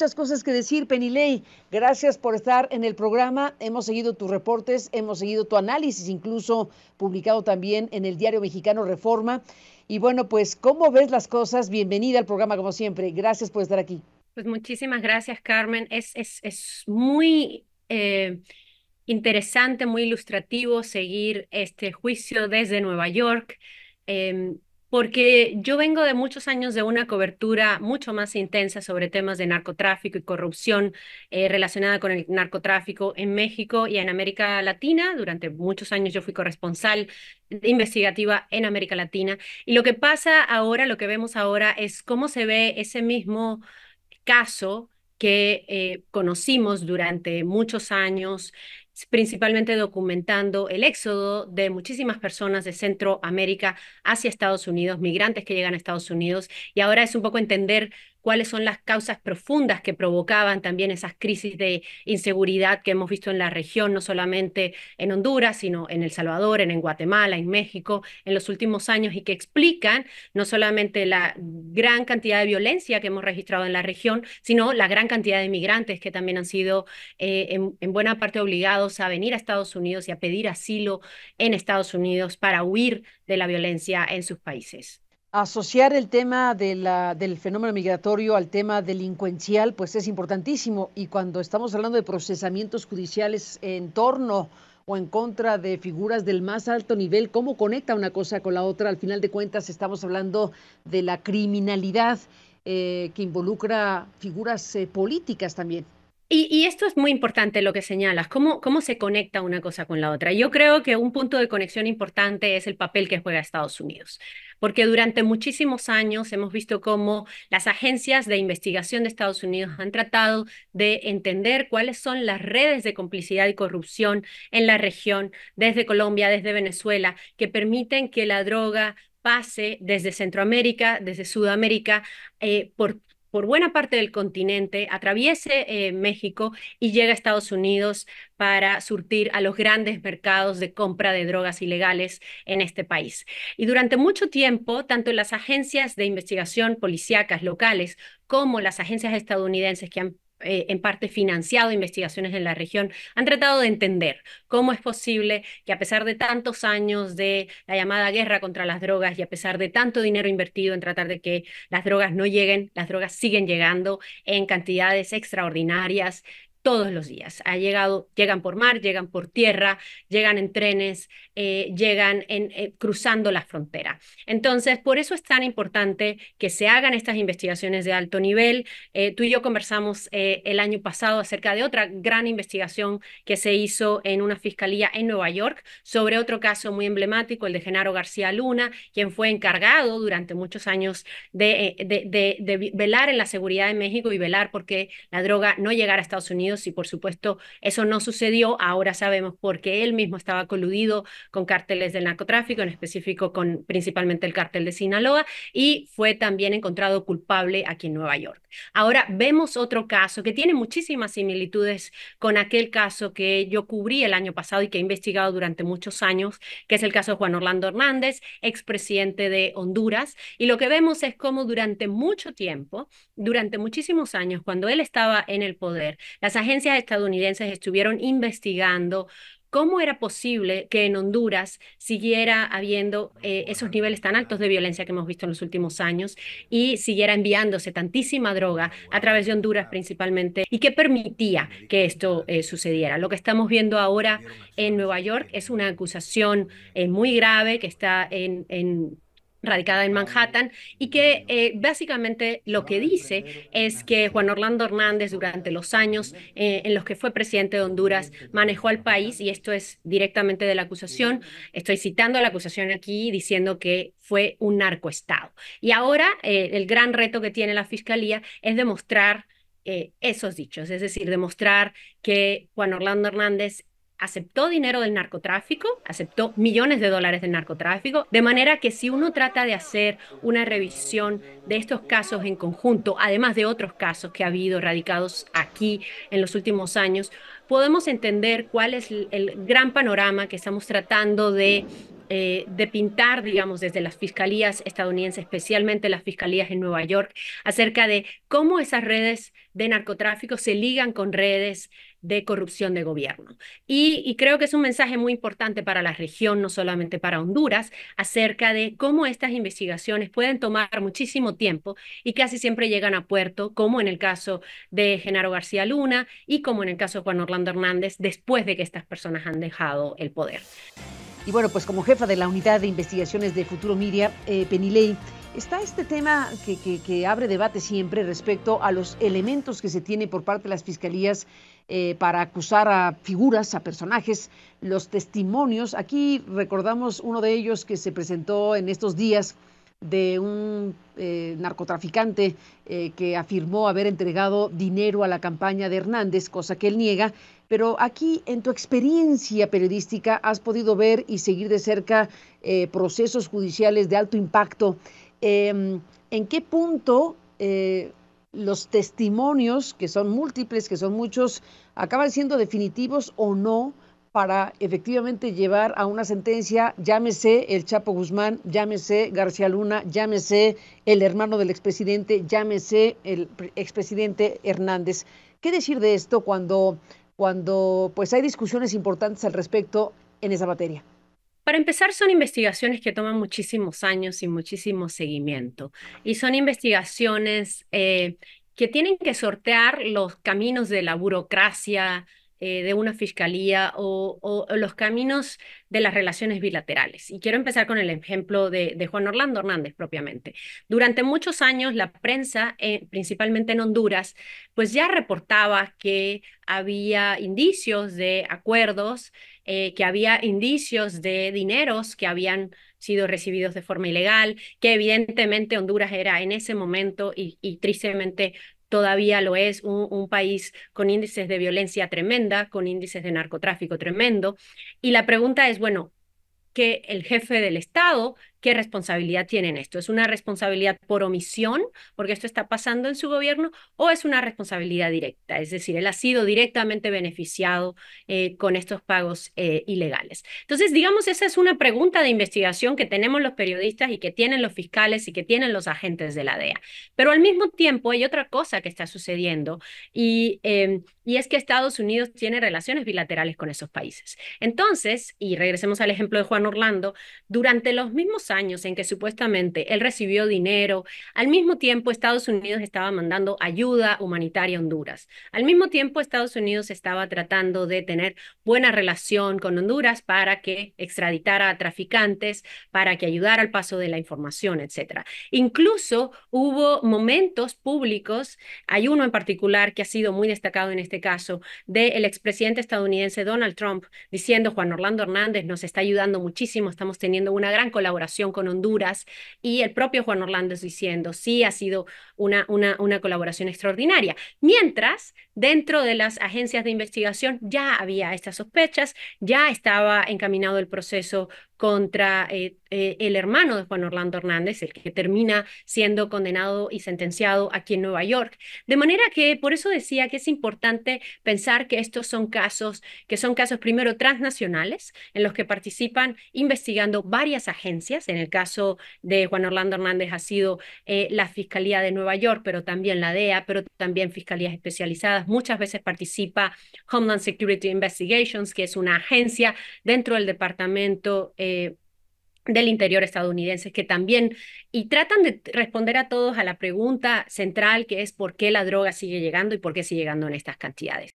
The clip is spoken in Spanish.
muchas cosas que decir, Penilei. Gracias por estar en el programa. Hemos seguido tus reportes, hemos seguido tu análisis, incluso publicado también en el diario mexicano Reforma. Y bueno, pues, ¿cómo ves las cosas? Bienvenida al programa, como siempre. Gracias por estar aquí. Pues muchísimas gracias, Carmen. Es, es, muy eh, interesante, muy ilustrativo seguir este juicio desde Nueva York. Em, porque yo vengo de muchos años de una cobertura mucho más intensa sobre temas de narcotráfico y corrupción eh, relacionada con el narcotráfico en México y en América Latina. Durante muchos años yo fui corresponsal investigativa en América Latina. Y lo que pasa ahora, lo que vemos ahora es cómo se ve ese mismo caso que eh, conocimos durante muchos años principalmente documentando el éxodo de muchísimas personas de Centroamérica hacia Estados Unidos, migrantes que llegan a Estados Unidos, y ahora es un poco entender cuáles son las causas profundas que provocaban también esas crisis de inseguridad que hemos visto en la región, no solamente en Honduras, sino en El Salvador, en, Guatemala, en México, en los últimos años y que explican no solamente la gran cantidad de violencia que hemos registrado en la región, sino la gran cantidad de migrantes que también han sido eh, en buena parte obligados a venir a Estados Unidos y a pedir asilo en Estados Unidos para huir de la violencia en sus países asociar el tema de del fenómeno migratorio al tema delincuencial, pues es importantísimo. Y cuando estamos hablando de procesamientos judiciales en torno o en contra de figuras del más alto nivel, ¿cómo conecta una cosa con la otra? Al final de cuentas estamos hablando de la criminalidad eh, que involucra figuras eh, políticas también. Y, esto es muy importante lo que señalas, ¿Cómo, cómo se conecta una cosa con la otra. Yo creo que un punto de conexión importante es el papel que juega Estados Unidos, porque durante muchísimos años hemos visto cómo las agencias de investigación de Estados Unidos han tratado de entender cuáles son las redes de complicidad y corrupción en la región, desde Colombia, desde Venezuela, que permiten que la droga pase desde Centroamérica, desde Sudamérica, eh, por por buena parte del continente, atraviese eh, México y llega a Estados Unidos para surtir a los grandes mercados de compra de drogas ilegales en este país. Y durante mucho tiempo, tanto las agencias de investigación policíacas locales como las agencias estadounidenses que han eh, en parte financiado investigaciones en la región, han tratado de entender cómo es posible que a pesar de tantos años de la llamada guerra contra las drogas y a pesar de tanto dinero invertido en tratar de que las drogas no lleguen, las drogas siguen llegando en cantidades extraordinarias, todos los días. Ha llegado, llegan por mar, llegan por tierra, llegan en trenes, eh, llegan eh, cruzando la frontera. Entonces, por eso es tan importante que se hagan estas investigaciones de alto nivel. Eh, tú y yo conversamos el año pasado acerca de otra gran investigación que se hizo en una fiscalía en Nueva York sobre otro caso muy emblemático, el de Genaro García Luna, quien fue encargado durante muchos años de, de velar en la seguridad de México y velar porque la droga no llegara a Estados Unidos y por supuesto eso no sucedió. Ahora sabemos porque él mismo estaba coludido con cárteles del narcotráfico, en específico con principalmente el cártel de Sinaloa y fue también encontrado culpable aquí en Nueva York. Ahora vemos otro caso que tiene muchísimas similitudes con aquel caso que yo cubrí el año pasado y que he investigado durante muchos años, que es el caso de Juan Orlando Hernández, expresidente de Honduras. Y lo que vemos es cómo durante mucho tiempo, durante muchísimos años, cuando él estaba en el poder, las agencias estadounidenses estuvieron investigando ¿Cómo era posible que en Honduras siguiera habiendo eh, esos niveles tan altos de violencia que hemos visto en los últimos años y siguiera enviándose tantísima droga a través de Honduras principalmente? ¿Y que permitía que esto eh, sucediera? Lo que estamos viendo ahora en Nueva York es una acusación eh, muy grave que está en, en radicada en Manhattan, y que eh, básicamente lo que dice es que Juan Orlando Hernández durante los años eh, en los que fue presidente de Honduras manejó al país, y esto es directamente de la acusación, estoy citando la acusación aquí diciendo que fue un narcoestado. Y ahora eh, el gran reto que tiene la Fiscalía es demostrar esos dichos, es decir, demostrar que Juan Orlando Hernández aceptó dinero del narcotráfico, aceptó millones de dólares del narcotráfico, de manera que si uno trata de hacer una revisión de estos casos en conjunto, además de otros casos que ha habido radicados aquí en los últimos años, podemos entender cuál es el gran panorama que estamos tratando de eh, de pintar, digamos, desde las fiscalías estadounidenses, especialmente las fiscalías en Nueva York, acerca de cómo esas redes de narcotráfico se ligan con redes de corrupción de gobierno. Y, creo que es un mensaje muy importante para la región, no solamente para Honduras, acerca de cómo estas investigaciones pueden tomar muchísimo tiempo y casi siempre llegan a puerto, como en el caso de Genaro García Luna y como en el caso de Juan Orlando Hernández, después de que estas personas han dejado el poder. Y bueno, pues como jefa de la unidad de investigaciones de Futuro Media, eh, Penilei, Está este tema que, abre debate siempre respecto a los elementos que se tiene por parte de las fiscalías eh, para acusar a figuras, a personajes, los testimonios. Aquí recordamos uno de ellos que se presentó en estos días de un eh, narcotraficante eh, que afirmó haber entregado dinero a la campaña de Hernández, cosa que él niega. Pero aquí, en tu experiencia periodística, has podido ver y seguir de cerca procesos judiciales de alto impacto Em, en qué punto eh, los testimonios, que son múltiples, que son muchos, acaban siendo definitivos o no para efectivamente llevar a una sentencia, llámese el Chapo Guzmán, llámese García Luna, llámese el hermano del expresidente, llámese el expresidente Hernández. ¿Qué decir de esto cuando, cuando pues hay discusiones importantes al respecto en esa materia? Para empezar, son investigaciones que toman muchísimos años y muchísimo seguimiento. Y son investigaciones eh, que tienen que sortear los caminos de la burocracia eh, de una fiscalía o, los caminos de las relaciones bilaterales. Y quiero empezar con el ejemplo de, Juan Orlando Hernández propiamente. Durante muchos años la prensa, eh, principalmente en Honduras, pues ya reportaba que había indicios de acuerdos eh, que había indicios de dineros que habían sido recibidos de forma ilegal, que evidentemente Honduras era en ese momento y, tristemente todavía lo es, un, un, país con índices de violencia tremenda, con índices de narcotráfico tremendo. Y la pregunta es, bueno, que el jefe del Estado qué responsabilidad tienen esto. ¿Es una responsabilidad por omisión, porque esto está pasando en su gobierno, o es una responsabilidad directa? Es decir, él ha sido directamente beneficiado eh, con estos pagos eh, ilegales. Entonces, digamos, esa es una pregunta de investigación que tenemos los periodistas y que tienen los fiscales y que tienen los agentes de la DEA. Pero al mismo tiempo hay otra cosa que está sucediendo y, em, y es que Estados Unidos tiene relaciones bilaterales con esos países. Entonces, y regresemos al ejemplo de Juan Orlando, durante los mismos años en que supuestamente él recibió dinero. Al mismo tiempo, Estados Unidos estaba mandando ayuda humanitaria a Honduras. Al mismo tiempo, Estados Unidos estaba tratando de tener buena relación con Honduras para que extraditara a traficantes, para que ayudara al paso de la información, etc. Incluso hubo momentos públicos, hay uno en particular que ha sido muy destacado en este caso, del expresidente estadounidense Donald Trump diciendo Juan Orlando Hernández nos está ayudando muchísimo, estamos teniendo una gran colaboración con Honduras y el propio Juan Orlando diciendo, sí, ha sido una, una, una colaboración extraordinaria. Mientras, dentro de las agencias de investigación ya había estas sospechas, ya estaba encaminado el proceso contra eh, eh, el hermano de Juan Orlando Hernández, el que termina siendo condenado y sentenciado aquí en Nueva York. De manera que por eso decía que es importante pensar que estos son casos, que son casos primero transnacionales, en los que participan investigando varias agencias. En el caso de Juan Orlando Hernández ha sido eh, la Fiscalía de Nueva York, pero también la DEA, pero también fiscalías especializadas. Muchas veces participa Homeland Security Investigations, que es una agencia dentro del Departamento del interior estadounidense que también, y tratan de responder a todos a la pregunta central que es por qué la droga sigue llegando y por qué sigue llegando en estas cantidades.